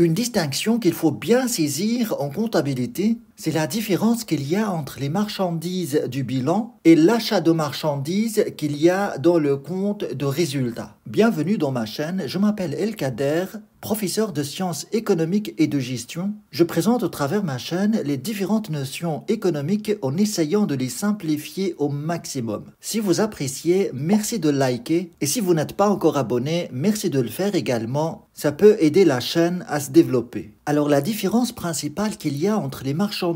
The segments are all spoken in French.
Une distinction qu'il faut bien saisir en comptabilité c'est la différence qu'il y a entre les marchandises du bilan et l'achat de marchandises qu'il y a dans le compte de résultats. Bienvenue dans ma chaîne, je m'appelle El Kader, professeur de sciences économiques et de gestion. Je présente au travers ma chaîne les différentes notions économiques en essayant de les simplifier au maximum. Si vous appréciez, merci de liker et si vous n'êtes pas encore abonné, merci de le faire également. Ça peut aider la chaîne à se développer. Alors la différence principale qu'il y a entre les marchandises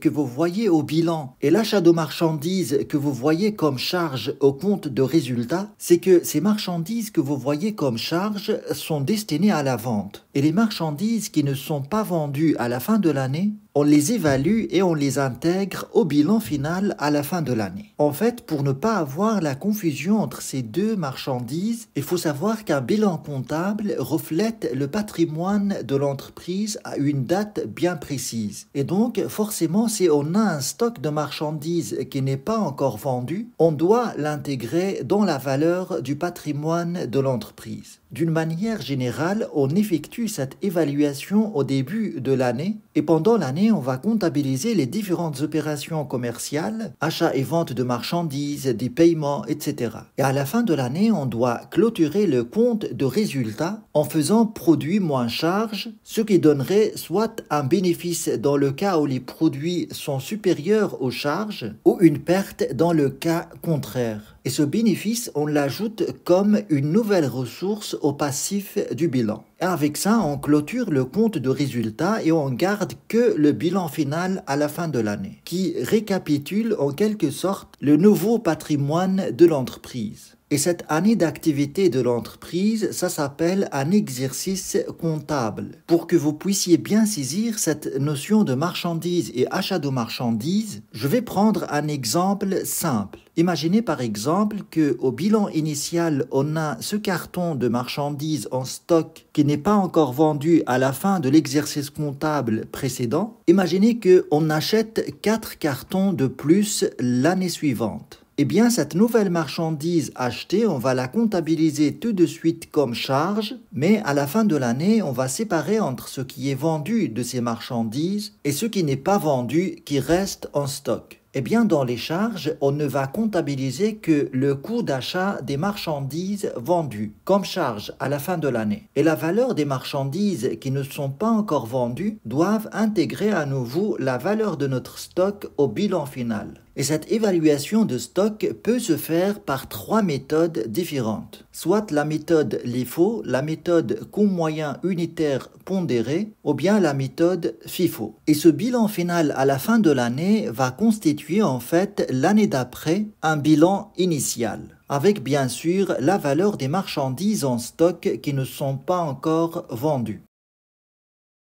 que vous voyez au bilan et l'achat de marchandises que vous voyez comme charge au compte de résultat, c'est que ces marchandises que vous voyez comme charge sont destinées à la vente. Et les marchandises qui ne sont pas vendues à la fin de l'année on les évalue et on les intègre au bilan final à la fin de l'année. En fait, pour ne pas avoir la confusion entre ces deux marchandises, il faut savoir qu'un bilan comptable reflète le patrimoine de l'entreprise à une date bien précise. Et donc, forcément, si on a un stock de marchandises qui n'est pas encore vendu, on doit l'intégrer dans la valeur du patrimoine de l'entreprise. D'une manière générale, on effectue cette évaluation au début de l'année et pendant l'année, on va comptabiliser les différentes opérations commerciales, achats et ventes de marchandises, des paiements, etc. Et à la fin de l'année, on doit clôturer le compte de résultats en faisant produit moins charge, ce qui donnerait soit un bénéfice dans le cas où les produits sont supérieurs aux charges, ou une perte dans le cas contraire. Et ce bénéfice, on l'ajoute comme une nouvelle ressource au passif du bilan. avec ça, on clôture le compte de résultats et on garde que le bilan final à la fin de l'année, qui récapitule en quelque sorte le nouveau patrimoine de l'entreprise. Et cette année d'activité de l'entreprise, ça s'appelle un exercice comptable. Pour que vous puissiez bien saisir cette notion de marchandise et achat de marchandises, je vais prendre un exemple simple. Imaginez par exemple que au bilan initial, on a ce carton de marchandises en stock qui n'est pas encore vendu à la fin de l'exercice comptable précédent. Imaginez que on achète 4 cartons de plus l'année suivante eh bien cette nouvelle marchandise achetée, on va la comptabiliser tout de suite comme charge, mais à la fin de l'année, on va séparer entre ce qui est vendu de ces marchandises et ce qui n'est pas vendu, qui reste en stock. Eh bien dans les charges, on ne va comptabiliser que le coût d'achat des marchandises vendues comme charge à la fin de l'année. Et la valeur des marchandises qui ne sont pas encore vendues doivent intégrer à nouveau la valeur de notre stock au bilan final. Et cette évaluation de stock peut se faire par trois méthodes différentes. Soit la méthode LIFO, la méthode coût moyen unitaire pondéré, ou bien la méthode FIFO. Et ce bilan final à la fin de l'année va constituer en fait l'année d'après un bilan initial avec bien sûr la valeur des marchandises en stock qui ne sont pas encore vendues.